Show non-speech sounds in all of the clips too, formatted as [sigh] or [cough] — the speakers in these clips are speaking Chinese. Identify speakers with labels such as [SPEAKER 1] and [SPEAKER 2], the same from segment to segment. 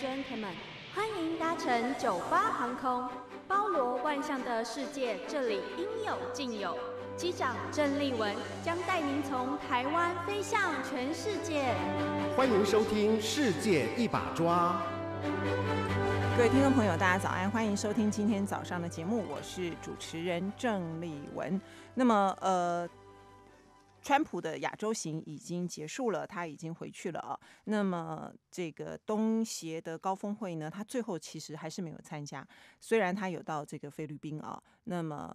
[SPEAKER 1] gentlemen，欢迎搭乘九八航空，
[SPEAKER 2] 包罗万象的世界，这里应有尽有。机长郑立文将带您从台湾飞向全世界。
[SPEAKER 1] 欢迎收听《世界一把抓》。
[SPEAKER 2] 各位听众朋友，大家早安，欢迎收听今天早上的节目，我是主持人郑立文。那么，呃。川普的亚洲行已经结束了，他已经回去了啊。那么这个东协的高峰会呢，他最后其实还是没有参加，虽然他有到这个菲律宾啊。那么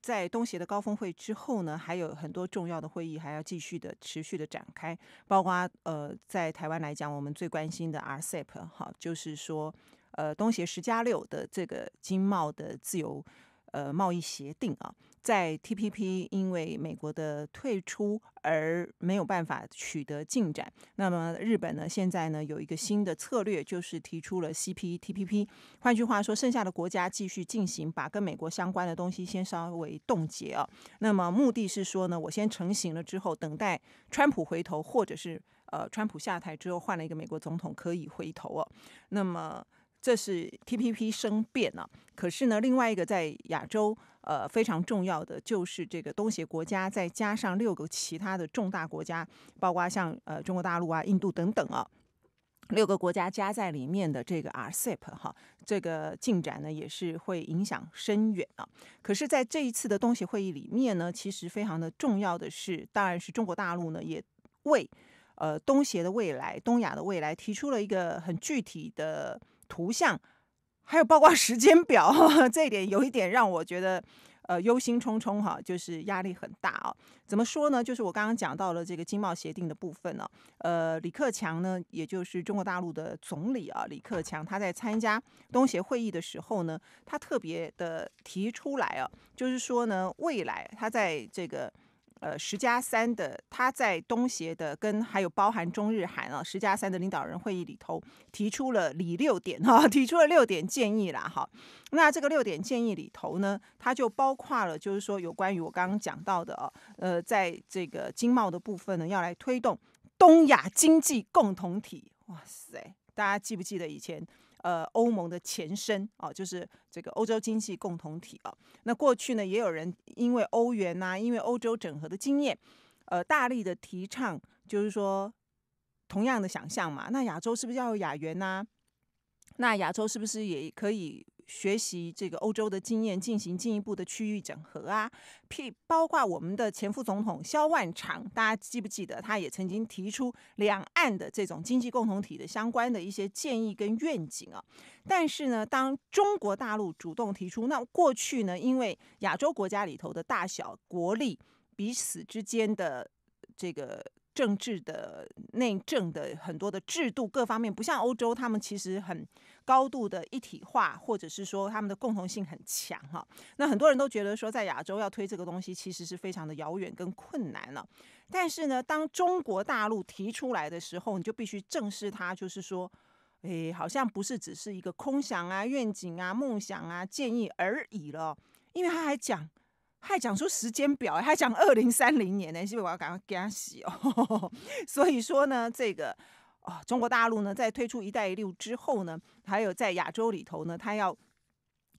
[SPEAKER 2] 在东协的高峰会之后呢，还有很多重要的会议还要继续的持续的展开，包括呃，在台湾来讲，我们最关心的 RCEP，好，就是说呃，东协十加六的这个经贸的自由呃贸易协定啊。在 TPP 因为美国的退出而没有办法取得进展，那么日本呢？现在呢有一个新的策略，就是提出了 CP TPP。换句话说，剩下的国家继续进行，把跟美国相关的东西先稍微冻结啊。那么目的是说呢，我先成型了之后，等待川普回头，或者是呃川普下台之后换了一个美国总统可以回头啊。那么。这是 T P P 生变了，可是呢，另外一个在亚洲呃非常重要的就是这个东协国家，再加上六个其他的重大国家，包括像呃中国大陆啊、印度等等啊，六个国家加在里面的这个 R C P 哈，这个进展呢也是会影响深远啊。可是在这一次的东协会议里面呢，其实非常的重要的是，当然是中国大陆呢也为呃东协的未来、东亚的未来提出了一个很具体的。图像，还有包括 [laughs] 时间表，这一点有一点让我觉得，呃，忧心忡忡哈，就是压力很大啊。怎么说呢？就是我刚刚讲到了这个经贸协定的部分呢，呃，李克强呢，也就是中国大陆的总理啊，李克强，他在参加东协会议的时候呢，他特别的提出来啊，就是说呢，未来他在这个。呃，十加三的他在东协的跟还有包含中日韩啊，十加三的领导人会议里头提出了里六点哈，[laughs] 提出了六点建议啦哈。那这个六点建议里头呢，它就包括了，就是说有关于我刚刚讲到的哦，呃，在这个经贸的部分呢，要来推动东亚经济共同体。哇塞，大家记不记得以前？呃，欧盟的前身啊，就是这个欧洲经济共同体啊。那过去呢，也有人因为欧元呐，因为欧洲整合的经验，呃，大力的提倡，就是说同样的想象嘛。那亚洲是不是要有亚元呐？那亚洲是不是也可以？学习这个欧洲的经验，进行进一步的区域整合啊。譬包括我们的前副总统肖万长，大家记不记得？他也曾经提出两岸的这种经济共同体的相关的一些建议跟愿景啊。但是呢，当中国大陆主动提出，那过去呢，因为亚洲国家里头的大小国力彼此之间的这个政治的内政的很多的制度各方面，不像欧洲，他们其实很。高度的一体化，或者是说他们的共同性很强哈。那很多人都觉得说，在亚洲要推这个东西，其实是非常的遥远跟困难了。但是呢，当中国大陆提出来的时候，你就必须正视它，就是说，诶，好像不是只是一个空想啊、愿景啊、梦想啊、建议而已了。因为他还讲，还讲出时间表，还讲二零三零年呢，是不是我要赶快给他洗。哦？[laughs] 所以说呢，这个。哦，中国大陆呢，在推出“一带一路”之后呢，还有在亚洲里头呢，它要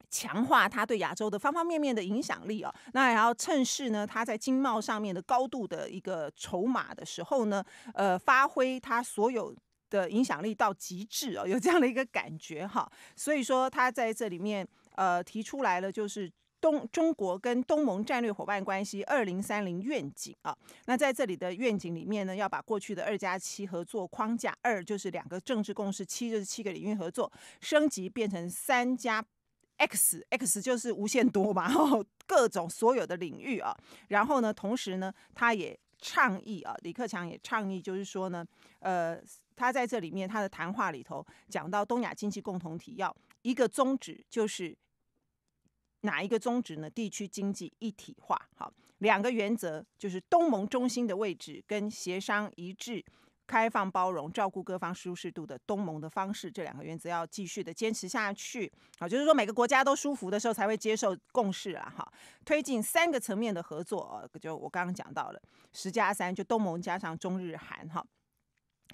[SPEAKER 2] 强化它对亚洲的方方面面的影响力啊。那也要趁势呢，它在经贸上面的高度的一个筹码的时候呢，呃，发挥它所有的影响力到极致啊，有这样的一个感觉哈。所以说，它在这里面呃提出来了，就是。东中国跟东盟战略伙伴关系二零三零愿景啊，那在这里的愿景里面呢，要把过去的二加七合作框架，二就是两个政治共识，七就是七个领域合作，升级变成三加 X，X 就是无限多嘛，[laughs] 各种所有的领域啊，然后呢，同时呢，他也倡议啊，李克强也倡议，就是说呢，呃，他在这里面他的谈话里头讲到东亚经济共同体要一个宗旨就是。哪一个宗旨呢？地区经济一体化，好，两个原则就是东盟中心的位置跟协商一致、开放包容、照顾各方舒适度的东盟的方式，这两个原则要继续的坚持下去，好，就是说每个国家都舒服的时候才会接受共识啊，好，推进三个层面的合作，就我刚刚讲到了十加三，就东盟加上中日韩，哈。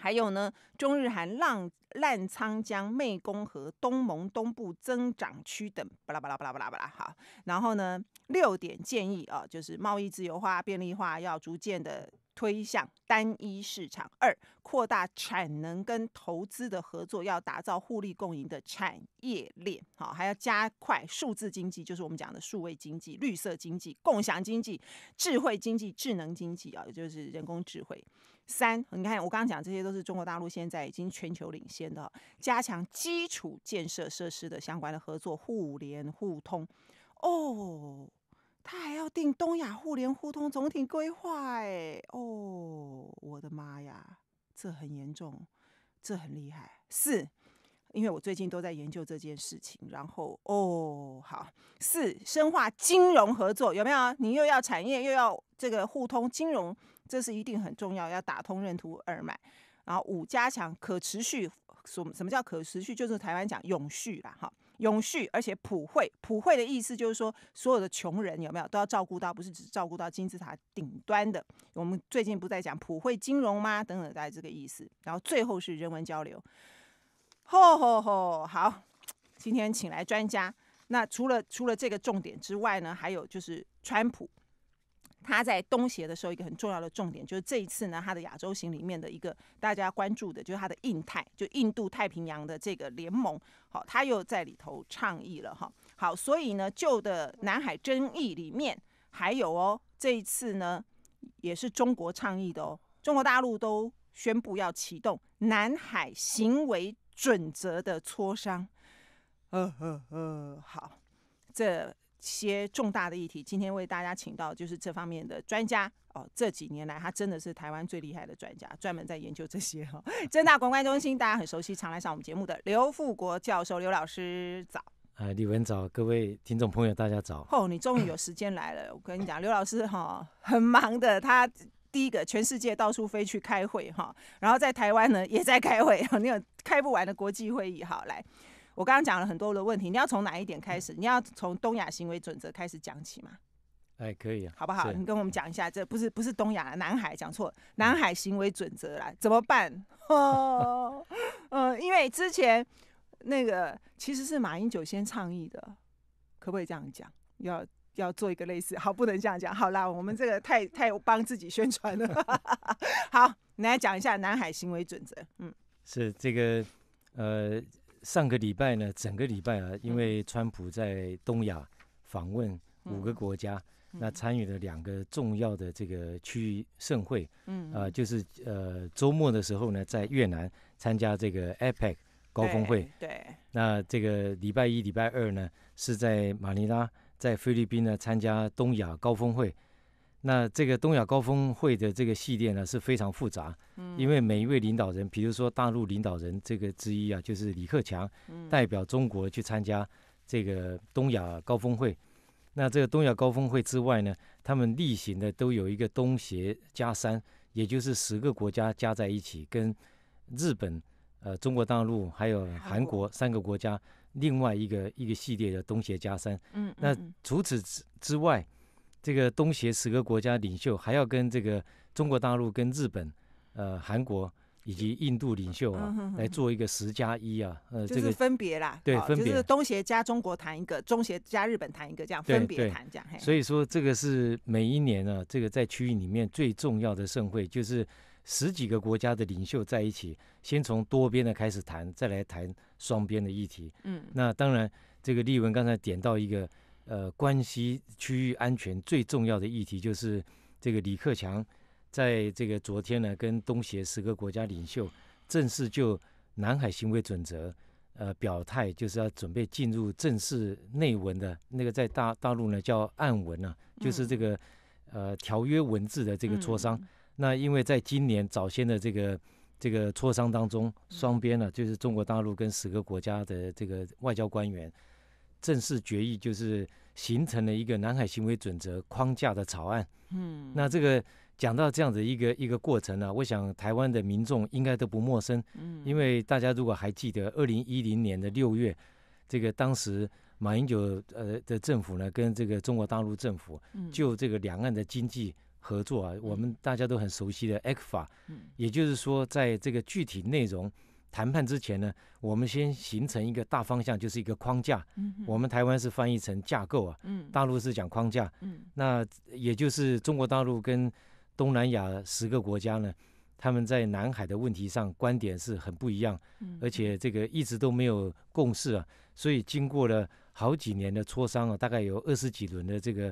[SPEAKER 2] 还有呢，中日韩、浪澜沧江、湄公河、东盟东部增长区等，巴拉巴拉巴拉巴拉巴拉。好，然后呢，六点建议啊，就是贸易自由化、便利化要逐渐的推向单一市场；二，扩大产能跟投资的合作，要打造互利共赢的产业链。好，还要加快数字经济，就是我们讲的数位经济、绿色经济、共享经济、智慧经济、智能经济啊，也就是人工智慧。三，你看我刚刚讲，这些都是中国大陆现在已经全球领先的，加强基础建设设施的相关的合作互联互通。哦，他还要定东亚互联互通总体规划，哎，哦，我的妈呀，这很严重，这很厉害。四，因为我最近都在研究这件事情，然后哦，好，四深化金融合作有没有？你又要产业又要这个互通金融。这是一定很重要，要打通任督二脉。然后五加强可持续，什什么叫可持续？就是台湾讲永续啦，哈，永续而且普惠，普惠的意思就是说所有的穷人有没有都要照顾到，不是只照顾到金字塔顶端的。我们最近不在讲普惠金融吗？等等，在这个意思。然后最后是人文交流。吼吼吼，好，今天请来专家。那除了除了这个重点之外呢，还有就是川普。他在东协的时候，一个很重要的重点就是这一次呢，他的亚洲行里面的一个大家关注的，就是他的印太，就印度太平洋的这个联盟。好，他又在里头倡议了哈。好，所以呢，旧的南海争议里面还有哦，这一次呢也是中国倡议的哦，中国大陆都宣布要启动南海行为准则的磋商。呃呃呃，好，这。些重大的议题，今天为大家请到就是这方面的专家哦。这几年来，他真的是台湾最厉害的专家，专门在研究这些哈。[laughs] 正大公关中心大家很熟悉，常来上我们节目的刘富国教授，刘老师早。
[SPEAKER 1] 哎，李文早，各位听众朋友大家早。
[SPEAKER 2] 哦，你终于有时间来了，我跟你讲，刘老师哈很忙的，他第一个全世界到处飞去开会哈，然后在台湾呢也在开会，[laughs] 你有开不完的国际会议哈，来。我刚刚讲了很多的问题，你要从哪一点开始？你要从东亚行为准则开始讲起吗？
[SPEAKER 1] 哎，可以啊，好不好？你跟
[SPEAKER 2] 我们讲一下，这不是不是东亚南海讲错南海行为准则来怎么办？[laughs] 哦，嗯，因为之前那个其实是马英九先倡议的，可不可以这样讲？要要做一个类似，好，不能这样讲。好啦，我们这个太太帮自己宣传了。[laughs] 好，你来讲一下南海行为准则。嗯，
[SPEAKER 1] 是这个呃。上个礼拜呢，整个礼拜啊，因为川普在东亚访问五个国家，那参与了两个重要的这个区域盛会，嗯，啊，就是呃周末的时候呢，在越南参加这个 APEC 高峰会，对，那这个礼拜一、礼拜二呢，是在马尼拉，在菲律宾呢参加东亚高峰会。那这个东亚高峰会的这个系列呢是非常复杂，嗯，因为每一位领导人，比如说大陆领导人这个之一啊，就是李克强，代表中国去参加这个东亚高峰会。那这个东亚高峰会之外呢，他们例行的都有一个东协加三，也就是十个国家加在一起，跟日本、呃中国大陆还有韩国三个国家另外一个一个系列的东协加三。嗯，那除此之之外。这个东协十个国家领袖还要跟这个中国大陆、跟日本、呃韩国以及印度领袖啊，来做一个十加一啊，呃，这个分别啦，对，分就是
[SPEAKER 2] 东协加中国谈一个，中协加日本谈一个，这样分别谈这样。所以
[SPEAKER 1] 说，这个是每一年呢，这个在区域里面最重要的盛会，就是十几个国家的领袖在一起，先从多边的开始谈，再来谈双边的议题。嗯，那当然，这个立文刚才点到一个。呃，关系区域安全最重要的议题就是这个李克强在这个昨天呢，跟东协十个国家领袖正式就南海行为准则呃表态，就是要准备进入正式内文的那个在大大陆呢叫暗文啊，就是这个呃条约文字的这个磋商。那因为在今年早先的这个这个磋商当中，双边呢就是中国大陆跟十个国家的这个外交官员。正式决议就是形成了一个南海行为准则框架的草案。嗯，那这个讲到这样子一个一个过程呢，我想台湾的民众应该都不陌生。嗯，因为大家如果还记得二零一零年的六月，这个当时马英九呃的政府呢，跟这个中国大陆政府就这个两岸的经济合作，啊，我们大家都很熟悉的 ECFA，也就是说在这个具体内容。谈判之前呢，我们先形成一个大方向，就是一个框架。嗯我们台湾是翻译成架构啊。嗯。大陆是讲框架。嗯。那也就是中国大陆跟东南亚十个国家呢，他们在南海的问题上观点是很不一样，而且这个一直都没有共识啊。所以经过了好几年的磋商啊，大概有二十几轮的这个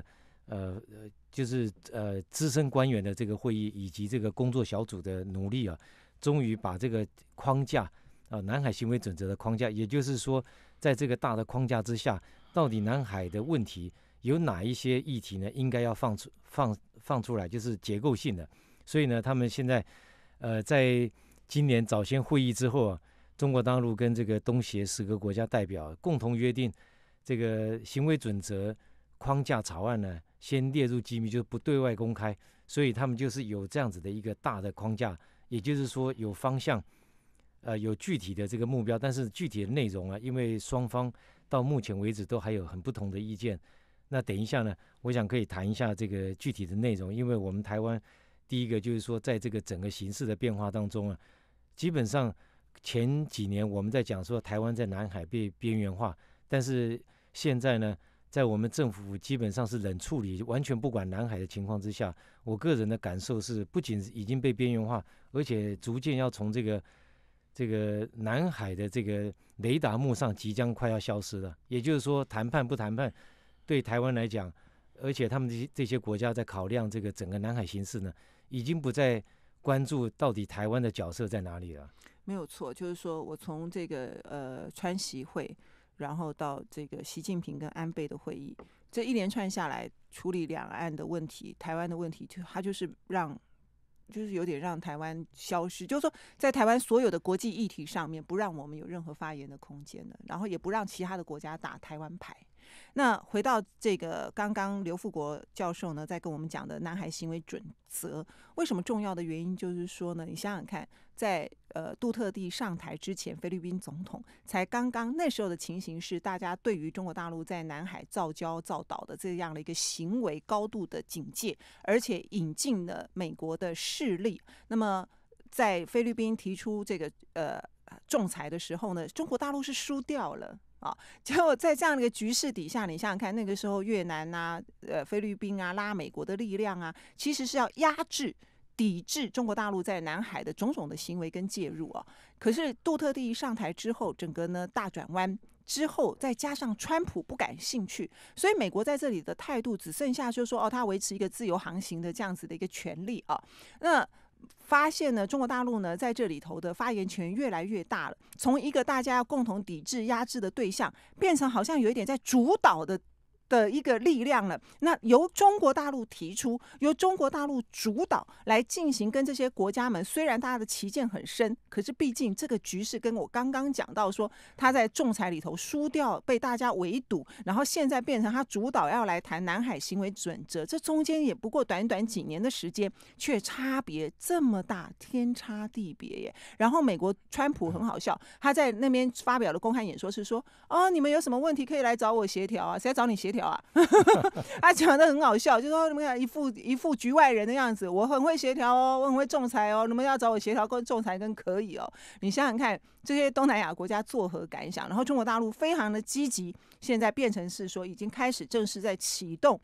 [SPEAKER 1] 呃呃，就是呃资深官员的这个会议以及这个工作小组的努力啊。终于把这个框架啊，南海行为准则的框架，也就是说，在这个大的框架之下，到底南海的问题有哪一些议题呢？应该要放出放放出来，就是结构性的。所以呢，他们现在呃，在今年早先会议之后啊，中国大陆跟这个东协十个国家代表共同约定，这个行为准则框架草案呢，先列入机密，就是不对外公开。所以他们就是有这样子的一个大的框架。也就是说有方向，呃，有具体的这个目标，但是具体的内容啊，因为双方到目前为止都还有很不同的意见。那等一下呢，我想可以谈一下这个具体的内容，因为我们台湾第一个就是说，在这个整个形势的变化当中啊，基本上前几年我们在讲说台湾在南海被边缘化，但是现在呢。在我们政府基本上是冷处理，完全不管南海的情况之下，我个人的感受是，不仅已经被边缘化，而且逐渐要从这个这个南海的这个雷达幕上即将快要消失了。也就是说，谈判不谈判，对台湾来讲，而且他们这这些国家在考量这个整个南海形势呢，已经不再关注到底台湾的角色在哪里了。
[SPEAKER 2] 没有错，就是说我从这个呃川习会。然后到这个习近平跟安倍的会议，这一连串下来处理两岸的问题、台湾的问题，就他就是让，就是有点让台湾消失，就是说在台湾所有的国际议题上面不让我们有任何发言的空间的，然后也不让其他的国家打台湾牌。那回到这个刚刚刘富国教授呢在跟我们讲的南海行为准则，为什么重要的原因就是说呢？你想想看，在呃杜特地上台之前，菲律宾总统才刚刚那时候的情形是，大家对于中国大陆在南海造礁造岛的这样的一个行为高度的警戒，而且引进了美国的势力。那么在菲律宾提出这个呃仲裁的时候呢，中国大陆是输掉了。啊，结果在这样的一个局势底下，你想想看，那个时候越南呐，呃，菲律宾啊，拉美国的力量啊，其实是要压制、抵制中国大陆在南海的种种的行为跟介入啊。可是杜特地上台之后，整个呢大转弯之后，再加上川普不感兴趣，所以美国在这里的态度只剩下就说哦，他维持一个自由航行的这样子的一个权利啊。那。发现呢，中国大陆呢在这里头的发言权越来越大了，从一个大家要共同抵制、压制的对象，变成好像有一点在主导的。的一个力量了。那由中国大陆提出，由中国大陆主导来进行跟这些国家们，虽然大家的旗见很深，可是毕竟这个局势跟我刚刚讲到说，他在仲裁里头输掉，被大家围堵，然后现在变成他主导要来谈南海行为准则。这中间也不过短短几年的时间，却差别这么大，天差地别耶。然后美国川普很好笑，他在那边发表的公开演说是说，哦，你们有什么问题可以来找我协调啊，谁要找你协调？调啊，[laughs] 他讲的很好笑，就说你们一副一副局外人的样子，我很会协调哦，我很会仲裁哦，你们要找我协调跟仲裁跟可以哦。你想想看，这些东南亚国家作何感想？然后中国大陆非常的积极，现在变成是说已经开始正式在启动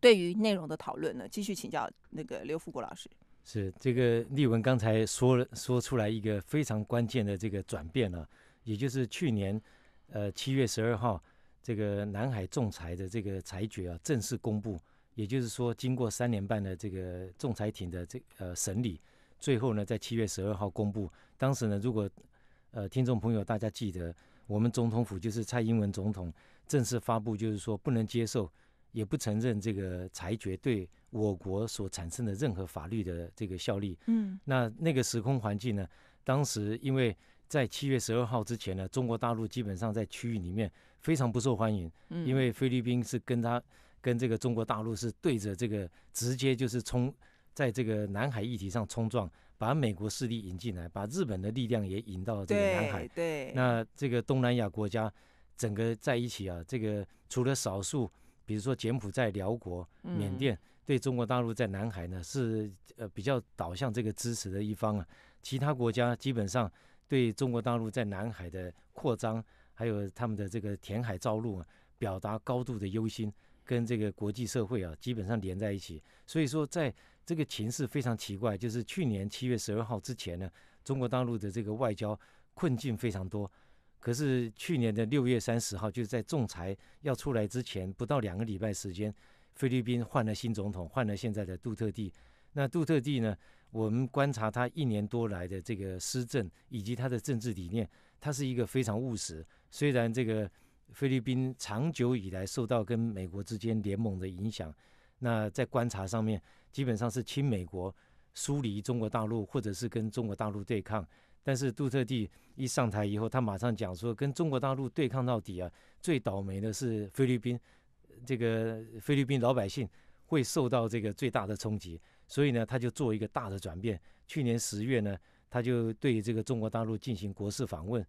[SPEAKER 2] 对于内容的讨论了。继续请教那个刘富国老师，
[SPEAKER 1] 是这个立文刚才说了说出来一个非常关键的这个转变了，也就是去年呃七月十二号。这个南海仲裁的这个裁决啊，正式公布，也就是说，经过三年半的这个仲裁庭的这呃审理，最后呢，在七月十二号公布。当时呢，如果呃听众朋友大家记得，我们总统府就是蔡英文总统正式发布，就是说不能接受，也不承认这个裁决对我国所产生的任何法律的这个效力。嗯，那那个时空环境呢，当时因为。在七月十二号之前呢，中国大陆基本上在区域里面非常不受欢迎，因为菲律宾是跟他跟这个中国大陆是对着这个直接就是冲，在这个南海议题上冲撞，把美国势力引进来，把日本的力量也引到这个南海。对。那这个东南亚国家整个在一起啊，这个除了少数，比如说柬埔寨、辽国、缅甸对中国大陆在南海呢是呃比较导向这个支持的一方啊，其他国家基本上。对中国大陆在南海的扩张，还有他们的这个填海造陆啊，表达高度的忧心，跟这个国际社会啊基本上连在一起。所以说，在这个情势非常奇怪，就是去年七月十二号之前呢，中国大陆的这个外交困境非常多。可是去年的六月三十号，就是在仲裁要出来之前不到两个礼拜时间，菲律宾换了新总统，换了现在的杜特地。那杜特地呢？我们观察他一年多来的这个施政以及他的政治理念，他是一个非常务实。虽然这个菲律宾长久以来受到跟美国之间联盟的影响，那在观察上面基本上是亲美国、疏离中国大陆或者是跟中国大陆对抗。但是杜特地一上台以后，他马上讲说跟中国大陆对抗到底啊！最倒霉的是菲律宾，这个菲律宾老百姓会受到这个最大的冲击。所以呢，他就做一个大的转变。去年十月呢，他就对这个中国大陆进行国事访问，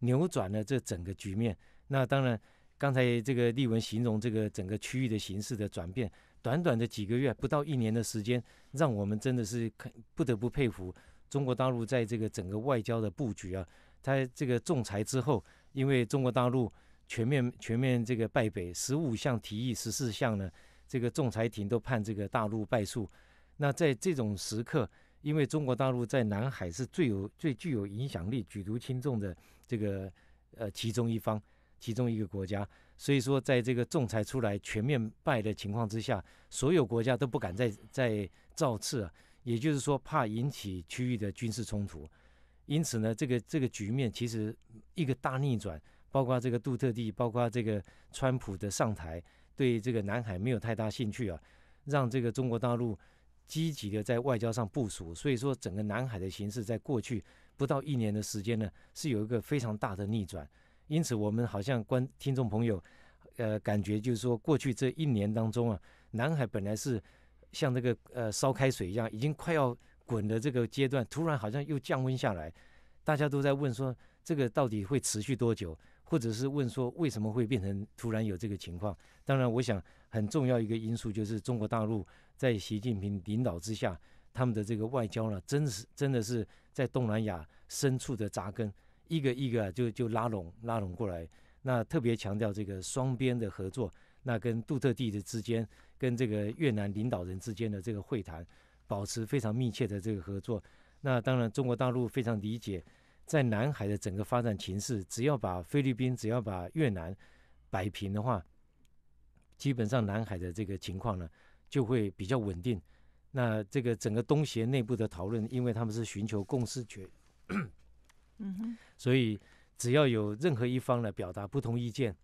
[SPEAKER 1] 扭转了这整个局面。那当然，刚才这个立文形容这个整个区域的形势的转变，短短的几个月，不到一年的时间，让我们真的是不得不佩服中国大陆在这个整个外交的布局啊。他这个仲裁之后，因为中国大陆全面全面这个败北，十五项提议，十四项呢，这个仲裁庭都判这个大陆败诉。那在这种时刻，因为中国大陆在南海是最有、最具有影响力、举足轻重的这个呃其中一方、其中一个国家，所以说在这个仲裁出来全面败的情况之下，所有国家都不敢再再造次啊，也就是说怕引起区域的军事冲突。因此呢，这个这个局面其实一个大逆转，包括这个杜特地，包括这个川普的上台，对这个南海没有太大兴趣啊，让这个中国大陆。积极的在外交上部署，所以说整个南海的形势，在过去不到一年的时间呢，是有一个非常大的逆转。因此，我们好像观听众朋友，呃，感觉就是说，过去这一年当中啊，南海本来是像这个呃烧开水一样，已经快要滚的这个阶段，突然好像又降温下来。大家都在问说，这个到底会持续多久，或者是问说为什么会变成突然有这个情况？当然，我想。很重要一个因素就是中国大陆在习近平领导之下，他们的这个外交呢，真是真的是在东南亚深处的扎根，一个一个就就拉拢拉拢过来。那特别强调这个双边的合作，那跟杜特地的之间，跟这个越南领导人之间的这个会谈，保持非常密切的这个合作。那当然中国大陆非常理解，在南海的整个发展情势，只要把菲律宾、只要把越南摆平的话。基本上南海的这个情况呢，就会比较稳定。那这个整个东协内部的讨论，因为他们是寻求共识决，嗯 [clears throat] 所以只要有任何一方呢表达不同意见，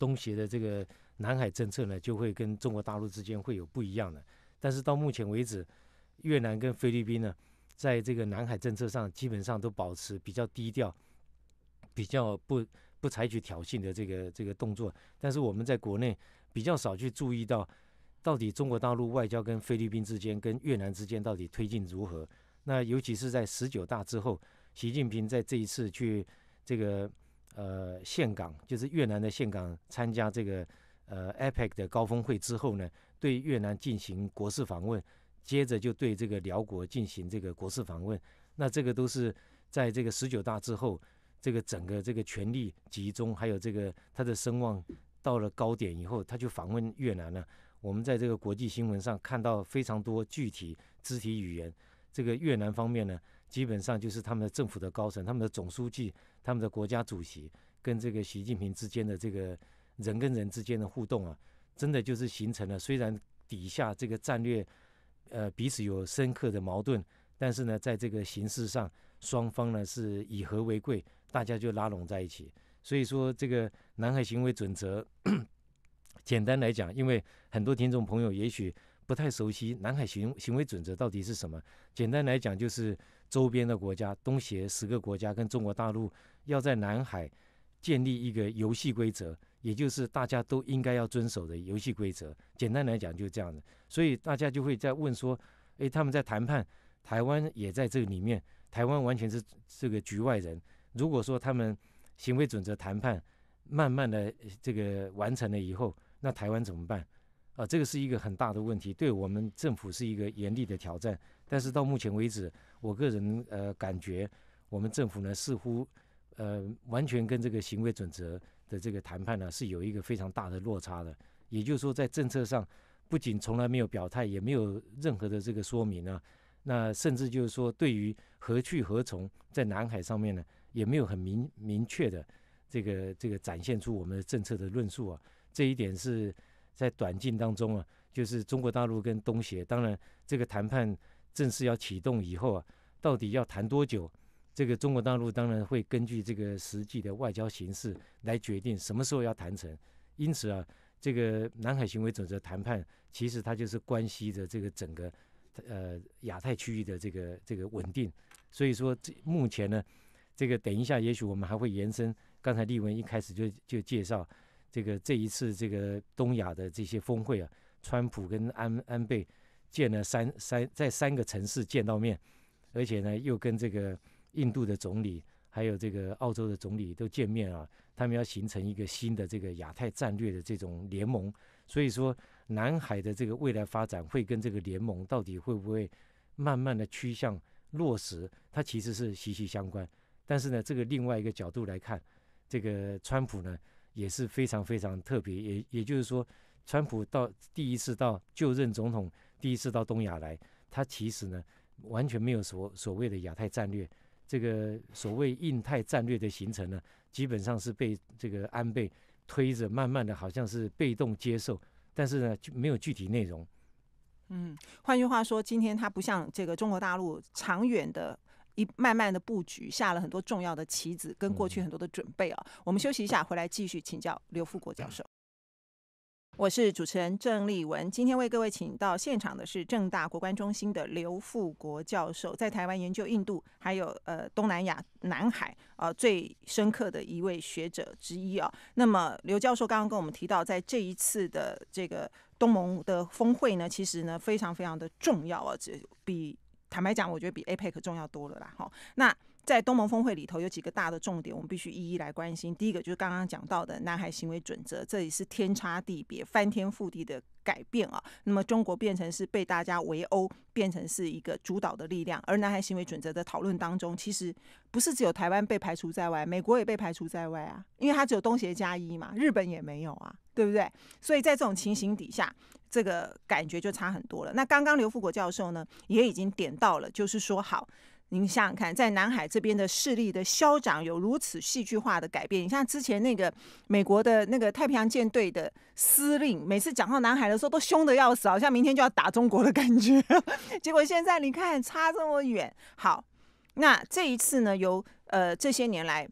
[SPEAKER 1] 东协的这个南海政策呢就会跟中国大陆之间会有不一样的。但是到目前为止，越南跟菲律宾呢，在这个南海政策上基本上都保持比较低调，比较不。不采取挑衅的这个这个动作，但是我们在国内比较少去注意到，到底中国大陆外交跟菲律宾之间、跟越南之间到底推进如何？那尤其是在十九大之后，习近平在这一次去这个呃岘港，就是越南的岘港参加这个呃 APEC 的高峰会之后呢，对越南进行国事访问，接着就对这个辽国进行这个国事访问，那这个都是在这个十九大之后。这个整个这个权力集中，还有这个他的声望到了高点以后，他去访问越南呢。我们在这个国际新闻上看到非常多具体肢体语言。这个越南方面呢，基本上就是他们的政府的高层、他们的总书记、他们的国家主席跟这个习近平之间的这个人跟人之间的互动啊，真的就是形成了。虽然底下这个战略，呃，彼此有深刻的矛盾，但是呢，在这个形式上，双方呢是以和为贵。大家就拉拢在一起，所以说这个南海行为准则，[clears throat] 简单来讲，因为很多听众朋友也许不太熟悉南海行行为准则到底是什么。简单来讲，就是周边的国家，东协十个国家跟中国大陆要在南海建立一个游戏规则，也就是大家都应该要遵守的游戏规则。简单来讲就是这样的，所以大家就会在问说，诶，他们在谈判，台湾也在这个里面，台湾完全是这个局外人。如果说他们行为准则谈判慢慢的这个完成了以后，那台湾怎么办？啊，这个是一个很大的问题，对我们政府是一个严厉的挑战。但是到目前为止，我个人呃感觉我们政府呢，似乎呃完全跟这个行为准则的这个谈判呢是有一个非常大的落差的。也就是说，在政策上不仅从来没有表态，也没有任何的这个说明啊。那甚至就是说，对于何去何从在南海上面呢？也没有很明明确的这个这个展现出我们的政策的论述啊，这一点是在短进当中啊，就是中国大陆跟东协，当然这个谈判正式要启动以后啊，到底要谈多久，这个中国大陆当然会根据这个实际的外交形势来决定什么时候要谈成。因此啊，这个南海行为准则谈判其实它就是关系着这个整个呃亚太区域的这个这个稳定，所以说这目前呢。这个等一下，也许我们还会延伸。刚才立文一开始就就介绍这个这一次这个东亚的这些峰会啊，川普跟安安倍见了三三在三个城市见到面，而且呢又跟这个印度的总理还有这个澳洲的总理都见面啊，他们要形成一个新的这个亚太战略的这种联盟。所以说，南海的这个未来发展会跟这个联盟到底会不会慢慢的趋向落实，它其实是息息相关。但是呢，这个另外一个角度来看，这个川普呢也是非常非常特别，也也就是说，川普到第一次到就任总统，第一次到东亚来，他其实呢完全没有所所谓的亚太战略，这个所谓印太战略的形成呢，基本上是被这个安倍推着，慢慢的好像是被动接受，但是呢就没有具体内容。嗯，
[SPEAKER 2] 换句话说，今天他不像这个中国大陆长远的。一慢慢的布局，下了很多重要的棋子，跟过去很多的准备啊。我们休息一下，回来继续请教刘富国教授。我是主持人郑丽文，今天为各位请到现场的是正大国关中心的刘富国教授，在台湾研究印度，还有呃东南亚、南海啊最深刻的一位学者之一啊。那么刘教授刚刚跟我们提到，在这一次的这个东盟的峰会呢，其实呢非常非常的重要啊，这比。坦白讲，我觉得比 APEC 重要多了啦。哈，那在东盟峰会里头有几个大的重点，我们必须一一来关心。第一个就是刚刚讲到的南海行为准则，这里是天差地别、翻天覆地的改变啊。那么中国变成是被大家围殴，变成是一个主导的力量。而南海行为准则的讨论当中，其实不是只有台湾被排除在外，美国也被排除在外啊，因为它只有东协加一嘛，日本也没有啊。对不对？所以在这种情形底下，这个感觉就差很多了。那刚刚刘富国教授呢，也已经点到了，就是说，好，您想想看，在南海这边的势力的消长有如此戏剧化的改变。你像之前那个美国的那个太平洋舰队的司令，每次讲到南海的时候都凶得要死，好像明天就要打中国的感觉。[laughs] 结果现在你看差这么远。好，那这一次呢，由呃这些年来。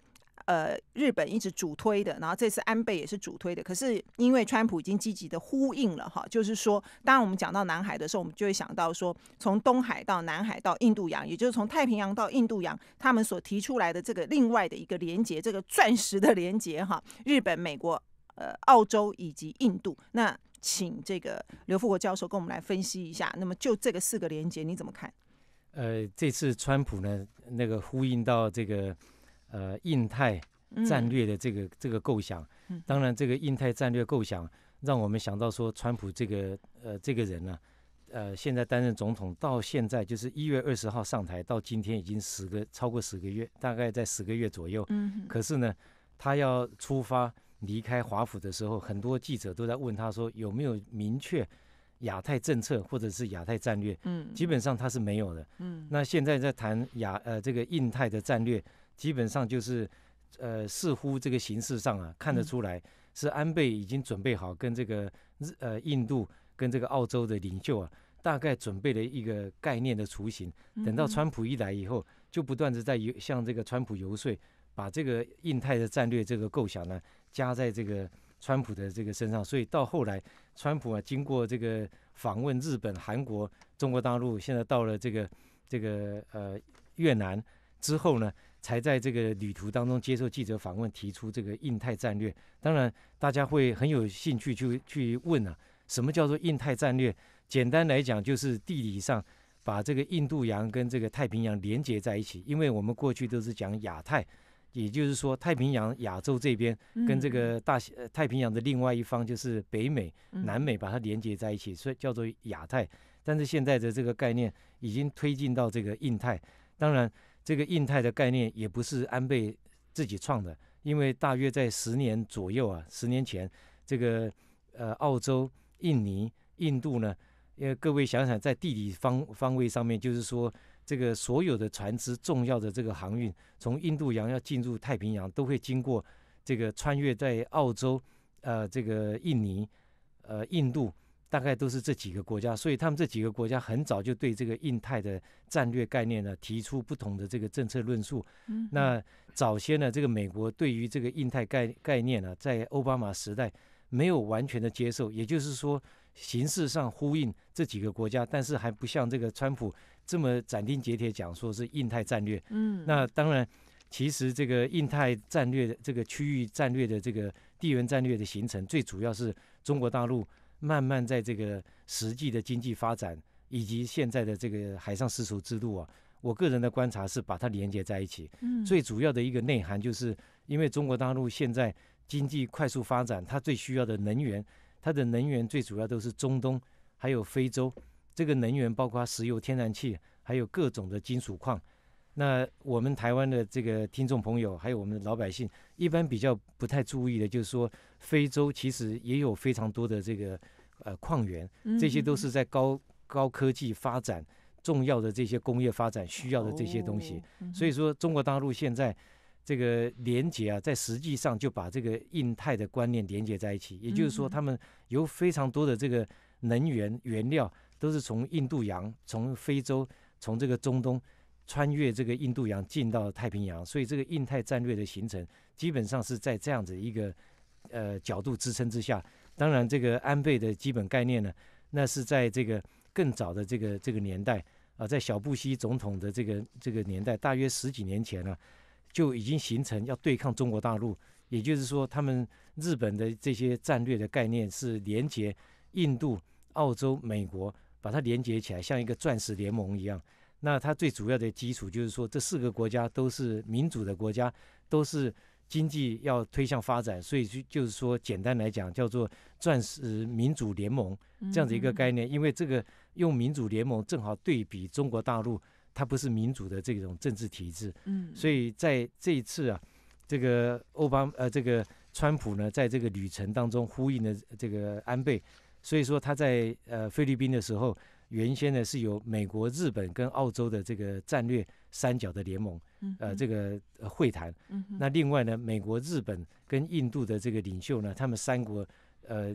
[SPEAKER 2] 呃，日本一直主推的，然后这次安倍也是主推的。可是因为川普已经积极的呼应了哈，就是说，当然我们讲到南海的时候，我们就会想到说，从东海到南海到印度洋，也就是从太平洋到印度洋，他们所提出来的这个另外的一个连接，这个钻石的连接哈，日本、美国、呃、澳洲以及印度。那请这个刘富国教授跟我们来分析一下。那么就这个四个连接，你怎么
[SPEAKER 1] 看？呃，这次川普呢，那个呼应到这个。呃，印太战略的这个这个构想，当然这个印太战略构想，让我们想到说，川普这个呃这个人呢，呃，现在担任总统，到现在就是一月二十号上台，到今天已经十个超过十个月，大概在十个月左右。嗯，可是呢，他要出发离开华府的时候，很多记者都在问他说，有没有明确？亚太政策或者是亚太战略，嗯，基本上它是没有的，嗯。那现在在谈亚呃这个印太的战略，基本上就是，呃，似乎这个形式上啊看得出来，是安倍已经准备好跟这个日呃印度跟这个澳洲的领袖啊，大概准备了一个概念的雏形。等到川普一来以后，就不断的在游向这个川普游说，把这个印太的战略这个构想呢加在这个。川普的这个身上，所以到后来，川普啊，经过这个访问日本、韩国、中国大陆，现在到了这个这个呃越南之后呢，才在这个旅途当中接受记者访问，提出这个印太战略。当然，大家会很有兴趣去去问啊，什么叫做印太战略？简单来讲，就是地理上把这个印度洋跟这个太平洋连接在一起。因为我们过去都是讲亚太。也就是说，太平洋亚洲这边跟这个大太平洋的另外一方就是北美、南美，把它连接在一起，所以叫做亚太。但是现在的这个概念已经推进到这个印太。当然，这个印太的概念也不是安倍自己创的，因为大约在十年左右啊，十年前，这个呃，澳洲、印尼、印度呢，因为各位想想，在地理方方位上面，就是说。这个所有的船只、重要的这个航运，从印度洋要进入太平洋，都会经过这个穿越在澳洲、呃，这个印尼、呃，印度，大概都是这几个国家。所以他们这几个国家很早就对这个印太的战略概念呢提出不同的这个政策论述。嗯，那早先呢，这个美国对于这个印太概概念呢，在奥巴马时代没有完全的接受，也就是说形式上呼应这几个国家，但是还不像这个川普。这么斩钉截铁讲说是印太战略，嗯，那当然，其实这个印太战略的这个区域战略的这个地缘战略的形成，最主要是中国大陆慢慢在这个实际的经济发展以及现在的这个海上丝绸之路啊，我个人的观察是把它连接在一起，嗯，最主要的一个内涵就是，因为中国大陆现在经济快速发展，它最需要的能源，它的能源最主要都是中东还有非洲。这个能源包括石油、天然气，还有各种的金属矿。那我们台湾的这个听众朋友，还有我们的老百姓，一般比较不太注意的，就是说非洲其实也有非常多的这个呃矿源，这些都是在高高科技发展重要的这些工业发展需要的这些东西。所以说，中国大陆现在这个连接啊，在实际上就把这个印太的观念连接在一起，也就是说，他们有非常多的这个能源原料。都是从印度洋、从非洲、从这个中东，穿越这个印度洋进到太平洋，所以这个印太战略的形成，基本上是在这样子一个呃角度支撑之下。当然，这个安倍的基本概念呢，那是在这个更早的这个这个年代啊，在小布希总统的这个这个年代，大约十几年前呢，就已经形成要对抗中国大陆。也就是说，他们日本的这些战略的概念是连接印度、澳洲、美国。把它连接起来，像一个钻石联盟一样。那它最主要的基础就是说，这四个国家都是民主的国家，都是经济要推向发展，所以就就是说，简单来讲叫做钻石民主联盟这样子一个概念。因为这个用民主联盟正好对比中国大陆，它不是民主的这种政治体制。嗯。所以在这一次啊，这个奥巴呃这个川普呢，在这个旅程当中呼应的这个安倍。所以说他在呃菲律宾的时候，原先呢是由美国、日本跟澳洲的这个战略三角的联盟，呃，这个会谈。那另外呢，美国、日本跟印度的这个领袖呢，他们三国呃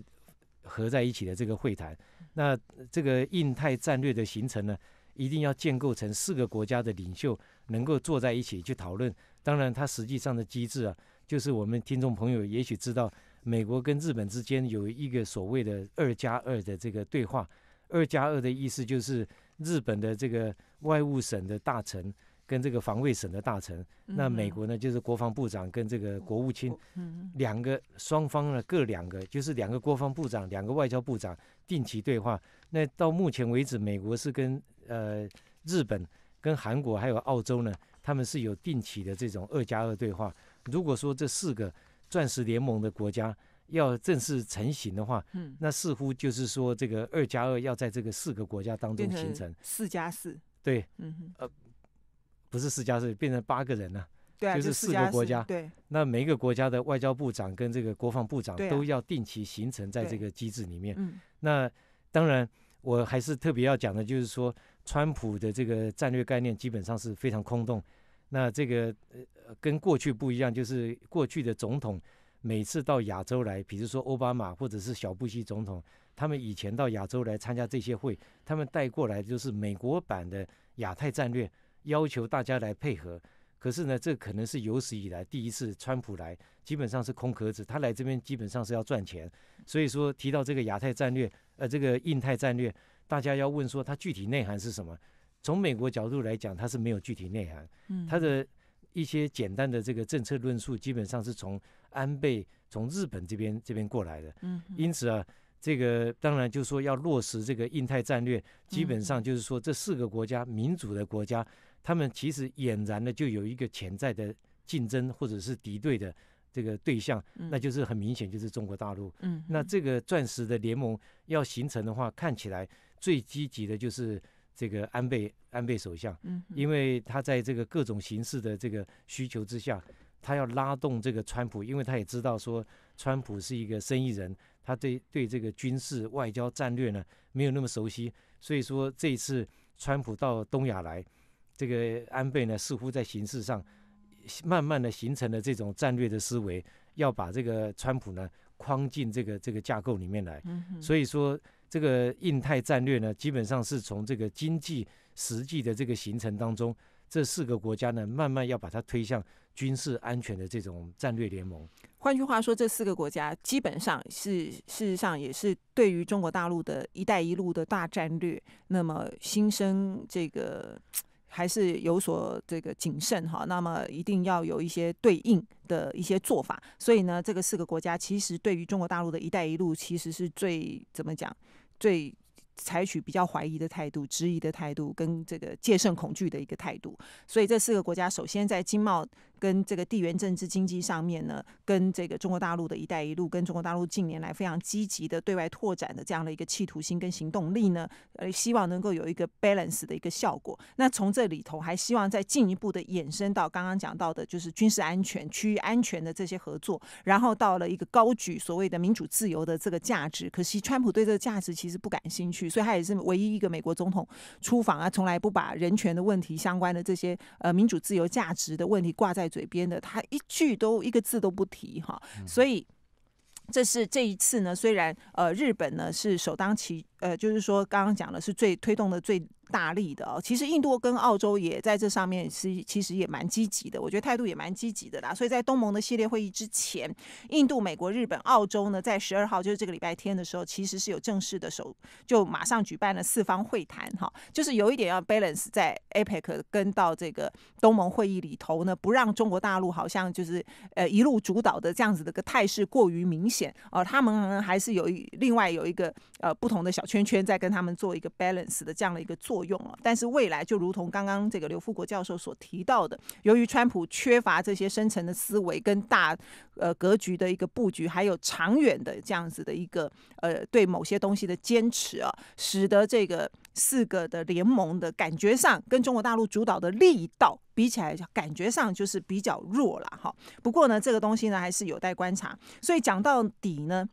[SPEAKER 1] 合在一起的这个会谈，那这个印太战略的形成呢，一定要建构成四个国家的领袖能够坐在一起去讨论。当然，它实际上的机制啊，就是我们听众朋友也许知道。美国跟日本之间有一个所谓的“二加二”的这个对话，“二加二”的意思就是日本的这个外务省的大臣跟这个防卫省的大臣，那美国呢就是国防部长跟这个国务卿，两个双方呢各两个，就是两个国防部长、两个外交部长定期对话。那到目前为止，美国是跟呃日本、跟韩国还有澳洲呢，他们是有定期的这种“二加二”对话。如果说这四个，钻石联盟的国家要正式成型的话，嗯，那似乎就是说这个二加二要在这个四个国家当中形成四加四，对，嗯，呃，不是四加四，变成八个人了，对啊，就是四个国家，对，那每一个国家的外交部长跟这个国防部长都要定期形成在这个机制里面。那当然，我还是特别要讲的，就是说，川普的这个战略概念基本上是非常空洞。那这个呃。跟过去不一样，就是过去的总统每次到亚洲来，比如说奥巴马或者是小布希总统，他们以前到亚洲来参加这些会，他们带过来就是美国版的亚太战略，要求大家来配合。可是呢，这可能是有史以来第一次，川普来基本上是空壳子，他来这边基本上是要赚钱。所以说提到这个亚太战略，呃，这个印太战略，大家要问说它具体内涵是什么？从美国角度来讲，它是没有具体内涵，嗯，它的。一些简单的这个政策论述，基本上是从安倍从日本这边这边过来的。嗯，因此啊，这个当然就说要落实这个印太战略，基本上就是说这四个国家民主的国家，他们其实俨然的就有一个潜在的竞争或者是敌对的这个对象，那就是很明显就是中国大陆。嗯，那这个钻石的联盟要形成的话，看起来最积极的就是。这个安倍，安倍首相，嗯，因为他在这个各种形式的这个需求之下，他要拉动这个川普，因为他也知道说川普是一个生意人，他对对这个军事外交战略呢没有那么熟悉，所以说这一次川普到东亚来，这个安倍呢似乎在形式上慢慢的形成了这种战略的思维，要把这个川普呢框进这个这个架构里面来，所以说。这个印太战略呢，基本上是从这个经济实际的这个形成当中，这四个国家呢，慢慢要把它推向军事安全的这种战略联盟。
[SPEAKER 2] 换句话说，这四个国家基本上是，事实上也是对于中国大陆的一带一路的大战略，那么新生这个。还是有所这个谨慎哈，那么一定要有一些对应的一些做法。所以呢，这个四个国家其实对于中国大陆的一带一路，其实是最怎么讲，最采取比较怀疑的态度、质疑的态度，跟这个戒慎恐惧的一个态度。所以这四个国家首先在经贸。跟这个地缘政治经济上面呢，跟这个中国大陆的一带一路，跟中国大陆近年来非常积极的对外拓展的这样的一个企图心跟行动力呢，呃，希望能够有一个 balance 的一个效果。那从这里头还希望再进一步的衍生到刚刚讲到的就是军事安全、区域安全的这些合作，然后到了一个高举所谓的民主自由的这个价值。可惜川普对这个价值其实不感兴趣，所以他也是唯一一个美国总统出访啊，从来不把人权的问题相关的这些呃民主自由价值的问题挂在。嘴边的，他一句都一个字都不提哈，所以这是这一次呢，虽然呃，日本呢是首当其呃，就是说刚刚讲的是最推动的最。大力的哦，其实印度跟澳洲也在这上面是其实也蛮积极的，我觉得态度也蛮积极的啦。所以在东盟的系列会议之前，印度、美国、日本、澳洲呢，在十二号就是这个礼拜天的时候，其实是有正式的首就马上举办了四方会谈哈。就是有一点要 balance 在 APEC 跟到这个东盟会议里头呢，不让中国大陆好像就是呃一路主导的这样子的个态势过于明显哦。他们还是有另外有一个呃不同的小圈圈在跟他们做一个 balance 的这样的一个做。作用了，但是未来就如同刚刚这个刘富国教授所提到的，由于川普缺乏这些深层的思维跟大呃格局的一个布局，还有长远的这样子的一个呃对某些东西的坚持啊，使得这个四个的联盟的感觉上跟中国大陆主导的力道比起来，感觉上就是比较弱了哈。不过呢，这个东西呢还是有待观察。所以讲到底呢，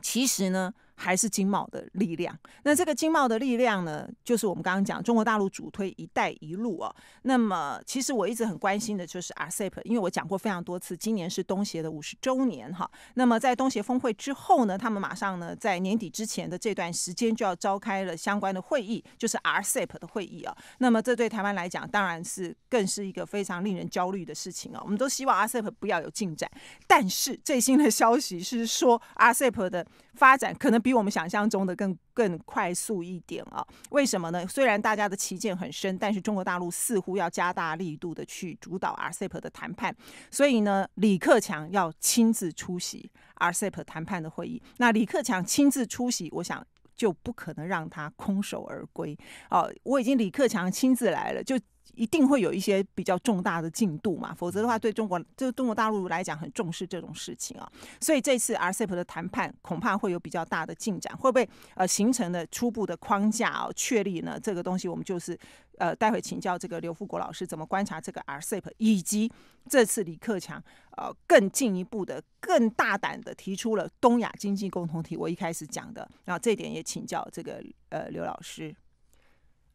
[SPEAKER 2] 其实呢。还是经贸的力量。那这个经贸的力量呢，就是我们刚刚讲中国大陆主推“一带一路”啊。那么，其实我一直很关心的就是 RCEP，因为我讲过非常多次，今年是东协的五十周年哈。那么，在东协峰会之后呢，他们马上呢，在年底之前的这段时间就要召开了相关的会议，就是 RCEP 的会议啊。那么，这对台湾来讲，当然是更是一个非常令人焦虑的事情啊。我们都希望 RCEP 不要有进展，但是最新的消息是说 RCEP 的。发展可能比我们想象中的更更快速一点啊？为什么呢？虽然大家的旗见很深，但是中国大陆似乎要加大力度的去主导 RCEP 的谈判，所以呢，李克强要亲自出席 RCEP 谈判的会议。那李克强亲自出席，我想就不可能让他空手而归哦。我已经李克强亲自来了，就。一定会有一些比较重大的进度嘛？否则的话，对中国就中国大陆来讲很重视这种事情啊。所以这次 RCEP 的谈判恐怕会有比较大的进展，会不会呃形成的初步的框架哦确立呢？这个东西我们就是呃待会请教这个刘富国老师怎么观察这个 RCEP，以及这次李克强呃更进一步的、更大胆的提出了东亚经济共同体。我一开始讲的，然后这点也请教这个呃刘老师。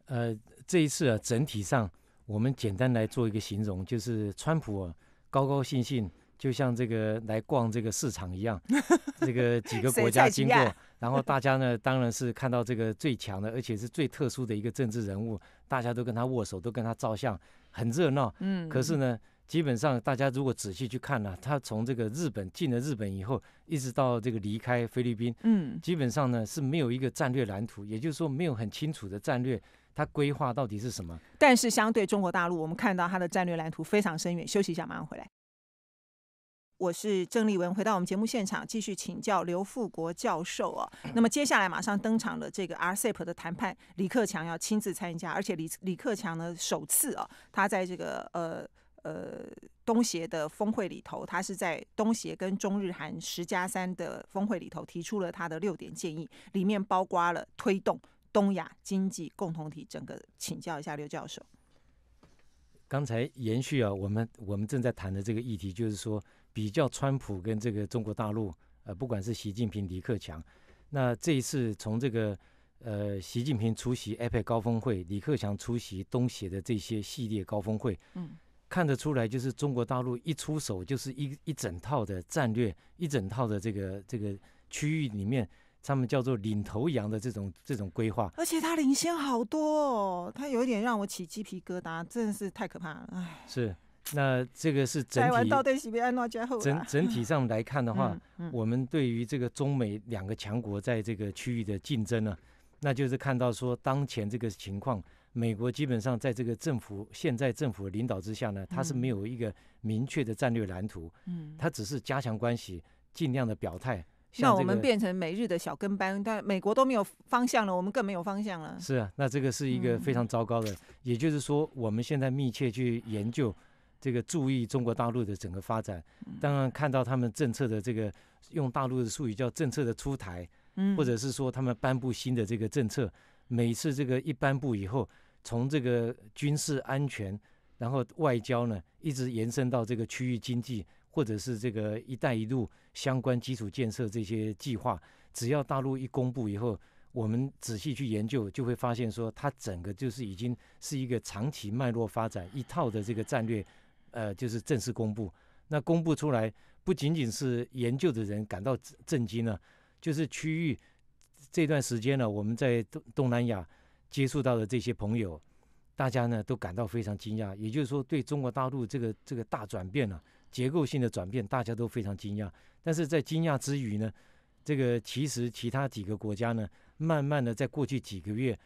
[SPEAKER 1] 呃，这一次啊，整体上。我们简单来做一个形容，就是川普高高兴兴，就像这个来逛这个市场一样。[laughs] 这个几个国家经过，[laughs] 然后大家呢，当然是看到这个最强的，而且是最特殊的一个政治人物，大家都跟他握手，都跟他照相，很热闹。嗯。可是呢，基本上大家如果仔细去看呢，他从这个日本进了日本以后，一直到这个离开菲律宾，嗯，基本上呢是没有一个战略蓝图，也就是说没有很清楚的战略。他规划到底是什么？
[SPEAKER 2] 但是相对中国大陆，我们看到他的战略蓝图非常深远。休息一下，马上回来。我是郑丽文，回到我们节目现场，继续请教刘富国教授哦。[clears throat] 那么接下来马上登场的这个 RCEP 的谈判，李克强要亲自参加，而且李李克强呢，首次哦，他在这个呃呃东协的峰会里头，他是在东协跟中日韩十加三的峰会里头提出了他的六点建议，里面包括了推动。东亚经济共同体，整个请教一下刘教
[SPEAKER 1] 授。刚才延续啊，我们我们正在谈的这个议题，就是说比较川普跟这个中国大陆，呃，不管是习近平、李克强，那这一次从这个呃，习近平出席 APEC 高峰会，李克强出席东协的这些系列高峰会，嗯，看得出来，就是中国大陆一出手就是一一整套的战略，一整套的这个这个区域里面。他们叫做领头羊的这种这种规划，
[SPEAKER 2] 而且它领先好多，哦，它有一点让我起鸡皮疙瘩，真的是太可怕了，哎。
[SPEAKER 1] 是，那这个是整体到底
[SPEAKER 2] 是比按哪家好？整整体上来看的 [laughs] 话，我
[SPEAKER 1] 们对于这个中美两个强国在这个区域的竞争呢，那就是看到说当前这个情况，美国基本上在这个政府现在政府领导之下呢，它是没有一个明确的战略蓝图，嗯，它只是加强关系，尽量的表态。那我们变
[SPEAKER 2] 成美日的小跟班，但美国都没有方向了，我们更没有方向了。是
[SPEAKER 1] 啊，那这个是一个非常糟糕的。也就是说，我们现在密切去研究这个，注意中国大陆的整个发展。当然，看到他们政策的这个，用大陆的术语叫政策的出台，或者是说他们颁布新的这个政策，每次这个一颁布以后，从这个军事安全，然后外交呢，一直延伸到这个区域经济。或者是这个“一带一路”相关基础建设这些计划，只要大陆一公布以后，我们仔细去研究，就会发现说它整个就是已经是一个长期脉络发展一套的这个战略，呃，就是正式公布。那公布出来，不仅仅是研究的人感到震惊了，就是区域这段时间呢，我们在东东南亚接触到的这些朋友。大家呢都感到非常惊讶，也就是说，对中国大陆这个这个大转变啊，结构性的转变，大家都非常惊讶。但是在惊讶之余呢，这个其实其他几个国家呢，慢慢的在过去几个月，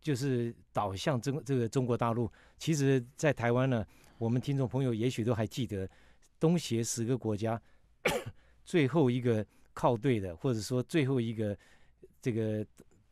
[SPEAKER 1] 就是倒向中这个中国大陆。其实，在台湾呢，我们听众朋友也许都还记得，东协十个国家最后一个靠队的，或者说最后一个这个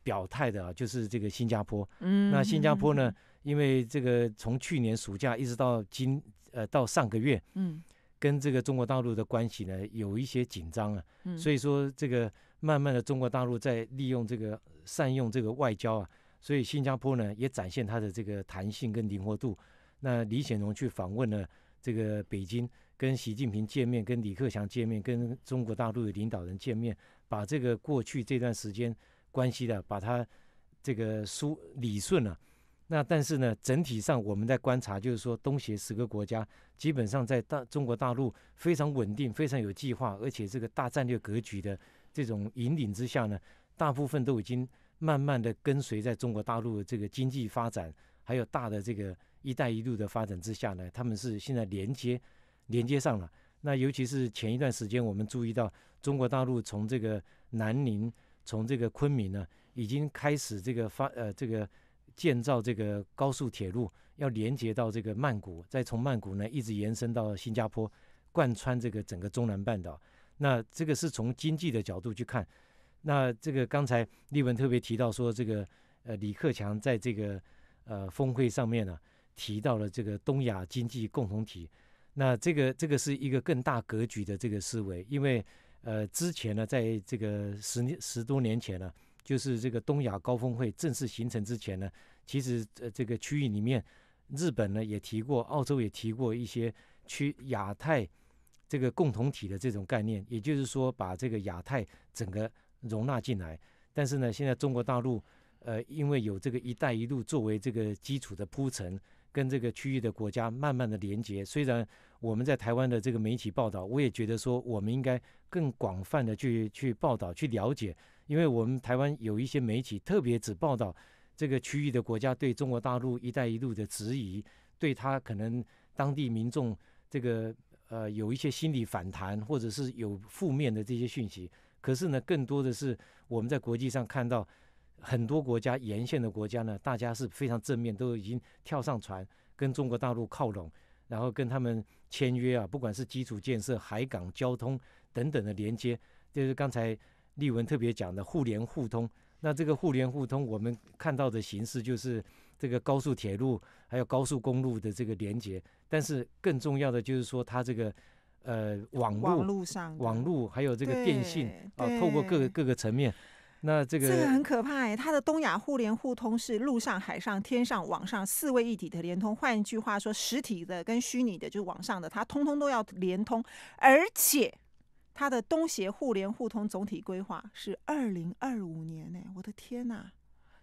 [SPEAKER 1] 表态的啊，就是这个新加坡。嗯，那新加坡呢？因为这个从去年暑假一直到今，呃，到上个月，嗯，跟这个中国大陆的关系呢有一些紧张啊，嗯，所以说这个慢慢的中国大陆在利用这个善用这个外交啊，所以新加坡呢也展现它的这个弹性跟灵活度。那李显龙去访问了这个北京，跟习近平见面，跟李克强见面，跟中国大陆的领导人见面，把这个过去这段时间关系的把它这个梳理顺了。那但是呢，整体上我们在观察，就是说东协十个国家基本上在大中国大陆非常稳定、非常有计划，而且这个大战略格局的这种引领之下呢，大部分都已经慢慢的跟随在中国大陆的这个经济发展，还有大的这个“一带一路”的发展之下呢，他们是现在连接连接上了。那尤其是前一段时间，我们注意到中国大陆从这个南宁、从这个昆明呢，已经开始这个发呃这个。建造这个高速铁路，要连接到这个曼谷，再从曼谷呢一直延伸到新加坡，贯穿这个整个中南半岛。那这个是从经济的角度去看。那这个刚才立文特别提到说，这个呃李克强在这个呃峰会上面呢提到了这个东亚经济共同体。那这个这个是一个更大格局的这个思维，因为呃之前呢在这个十年十多年前呢。就是这个东亚高峰会正式形成之前呢，其实呃这个区域里面，日本呢也提过，澳洲也提过一些区亚太这个共同体的这种概念，也就是说把这个亚太整个容纳进来。但是呢，现在中国大陆呃因为有这个“一带一路”作为这个基础的铺陈，跟这个区域的国家慢慢的连接。虽然我们在台湾的这个媒体报道，我也觉得说我们应该更广泛的去去报道、去了解。因为我们台湾有一些媒体特别只报道这个区域的国家对中国大陆“一带一路”的质疑，对他可能当地民众这个呃有一些心理反弹，或者是有负面的这些讯息。可是呢，更多的是我们在国际上看到很多国家沿线的国家呢，大家是非常正面，都已经跳上船跟中国大陆靠拢，然后跟他们签约啊，不管是基础建设、海港、交通等等的连接，就是刚才。立文特别讲的互联互通，那这个互联互通，我们看到的形式就是这个高速铁路，还有高速公路的这个连接。但是更重要的就是说，它这个呃网络、网络上、网络还有这个电信啊，透过各个各个层面。那这个这个很
[SPEAKER 2] 可怕哎，它的东亚互联互通是陆上、海上、天上、网上四位一体的联通。换一句话说，实体的跟虚拟的，就是网上的，它通通都要联通，而且。它的东协互联互通总体规划是二零二五年嘞，我的天哪！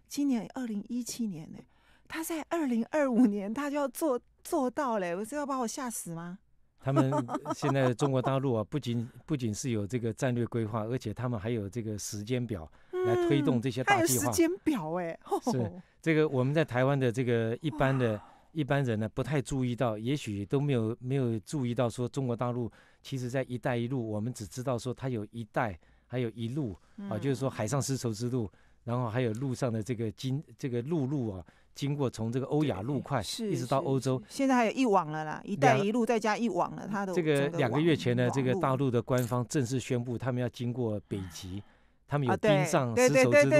[SPEAKER 2] 今年二零一七年嘞，他在二零二五年他就要做做到嘞，不是要把我吓死吗？
[SPEAKER 1] [laughs] 他们现在中国大陆啊，不仅不仅是有这个战略规划，而且他们还有这个时间表来推动这些大计划。还有时间
[SPEAKER 2] 表哎，[laughs] 是
[SPEAKER 1] 这个我们在台湾的这个一般的。一般人呢不太注意到，也许都没有没有注意到说中国大陆其实在“一带一路”，我们只知道说它有一带，还有一路啊，就是说海上丝绸之路，然后还有路上的这个经这个陆路啊，经过从这个欧亚陆块一直到欧洲。
[SPEAKER 2] 现在还有一网了啦，“一带一路”再加一网了，它的这个两个月前呢，这个大
[SPEAKER 1] 陆的官方正式宣布，他们要经过北极。他们有冰上丝绸之路，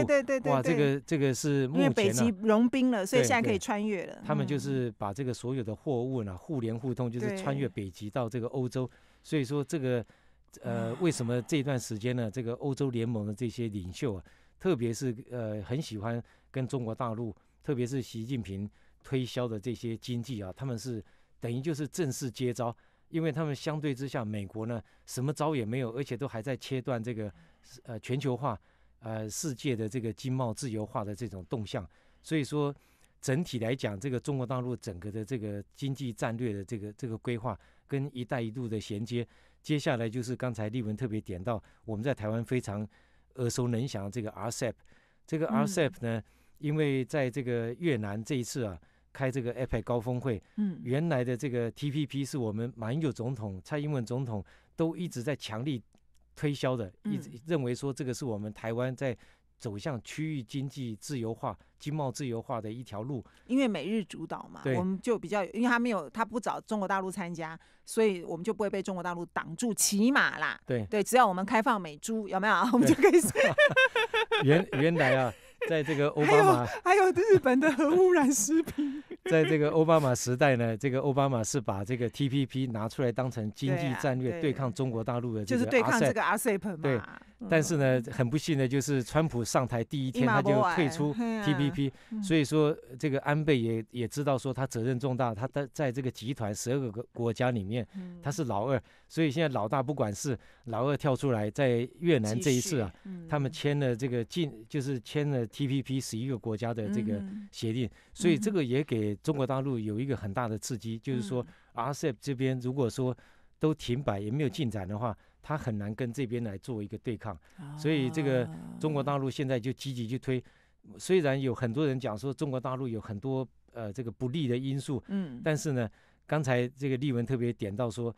[SPEAKER 1] 哇，这个这个是，因为北极融冰了，所以现在可以穿越了。他们就是把这个所有的货物呢互联互通，就是穿越北极到这个欧洲。所以说这个，呃，为什么这段时间呢？这个欧洲联盟的这些领袖啊，特别是呃，很喜欢跟中国大陆，特别是习近平推销的这些经济啊，他们是等于就是正式接招，因为他们相对之下，美国呢什么招也没有，而且都还在切断这个。呃，全球化，呃，世界的这个经贸自由化的这种动向，所以说整体来讲，这个中国大陆整个的这个经济战略的这个这个规划跟“一带一路”的衔接，接下来就是刚才立文特别点到，我们在台湾非常耳熟能详这个 RCEP，这个 RCEP 呢，因为在这个越南这一次啊开这个 IP 高峰会，嗯，原来的这个 TPP 是我们马英九总统、蔡英文总统都一直在强力。推销的一直认为说这个是我们台湾在走向区域经济自由化、经贸自由化的一条路，
[SPEAKER 2] 因为美日主导嘛，我们就比较，因为他没有，他不找中国大陆参加，所以我们就不会被中国大陆挡住骑马啦。对对，只要我们开放美猪，有没有，[laughs] 我们就可以说。
[SPEAKER 1] [laughs] 原原来啊。在这个 [laughs] 奥巴马，
[SPEAKER 2] 还有日本的核污染食品，
[SPEAKER 1] [laughs] 在这个奥巴马时代呢，这个奥巴马是把这个 T P P 拿出来当成经济战略对抗中国大陆的，就是对抗这个 A S E P 嘛。对。但是呢，很不幸的就是川普上台第一天他就退出 TPP，所以说这个安倍也也知道说他责任重大，他在在这个集团十二个国国家里面，他是老二，所以现在老大不管是老二跳出来，在越南这一次啊，他们签了这个进就是签了 TPP 十一个国家的这个协定，所以这个也给中国大陆有一个很大的刺激，就是说 RCEP 这边如果说都停摆也没有进展的话。他很难跟这边来做一个对抗，所以这个中国大陆现在就积极去推。虽然有很多人讲说中国大陆有很多呃这个不利的因素，嗯，但是呢，刚才这个立文特别点到说，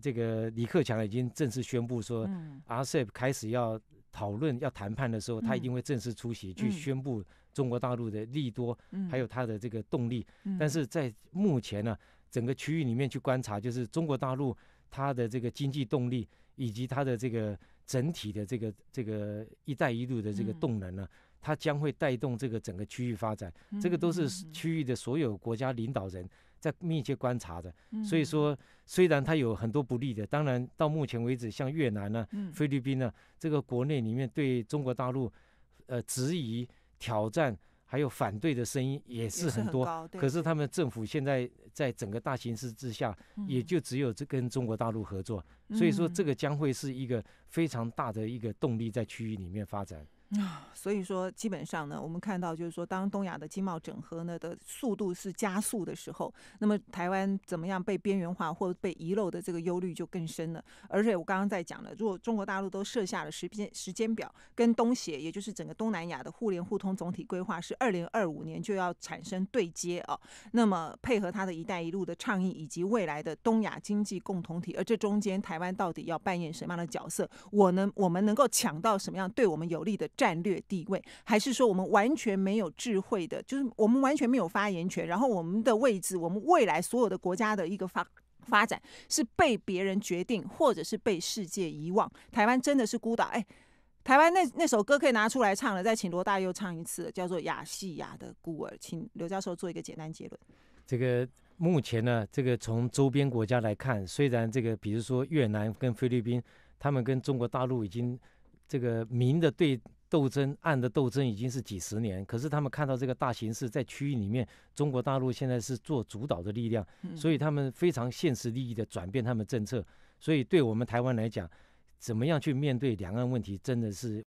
[SPEAKER 1] 这个李克强已经正式宣布说，RCEP 开始要讨论要谈判的时候，他一定会正式出席去宣布中国大陆的利多，还有他的这个动力。但是在目前呢，整个区域里面去观察，就是中国大陆它的这个经济动力。以及它的这个整体的这个这个“一带一路”的这个动能呢，它将会带动这个整个区域发展，这个都是区域的所有国家领导人，在密切观察的。所以说，虽然它有很多不利的，当然到目前为止，像越南呢，菲律宾呢，这个国内里面对中国大陆，呃，质疑挑战。还有反对的声音也是很多，可是他们政府现在在整个大形势之下，也就只有这跟中国大陆合作，所以说这个将会是一个非常大的一个动力在区域里面发展。
[SPEAKER 2] 啊，所以说基本上呢，我们看到就是说，当东亚的经贸整合呢的速度是加速的时候，那么台湾怎么样被边缘化或被遗漏的这个忧虑就更深了。而且我刚刚在讲了，如果中国大陆都设下了时间时间表，跟东协也就是整个东南亚的互联互通总体规划是二零二五年就要产生对接啊，那么配合它的一带一路的倡议以及未来的东亚经济共同体，而这中间台湾到底要扮演什么样的角色？我能我们能够抢到什么样对我们有利的？战略地位，还是说我们完全没有智慧的，就是我们完全没有发言权，然后我们的位置，我们未来所有的国家的一个发发展是被别人决定，或者是被世界遗忘。台湾真的是孤岛。哎，台湾那那首歌可以拿出来唱了，再请罗大佑唱一次，叫做《亚细亚的孤儿》。请刘教授做一个简单结论。
[SPEAKER 1] 这个目前呢，这个从周边国家来看，虽然这个比如说越南跟菲律宾，他们跟中国大陆已经这个明的对。斗争，岸的斗争已经是几十年。可是他们看到这个大形势，在区域里面，中国大陆现在是做主导的力量，所以他们非常现实利益的转变他们政策。所以对我们台湾来讲，怎么样去面对两岸问题，真的是。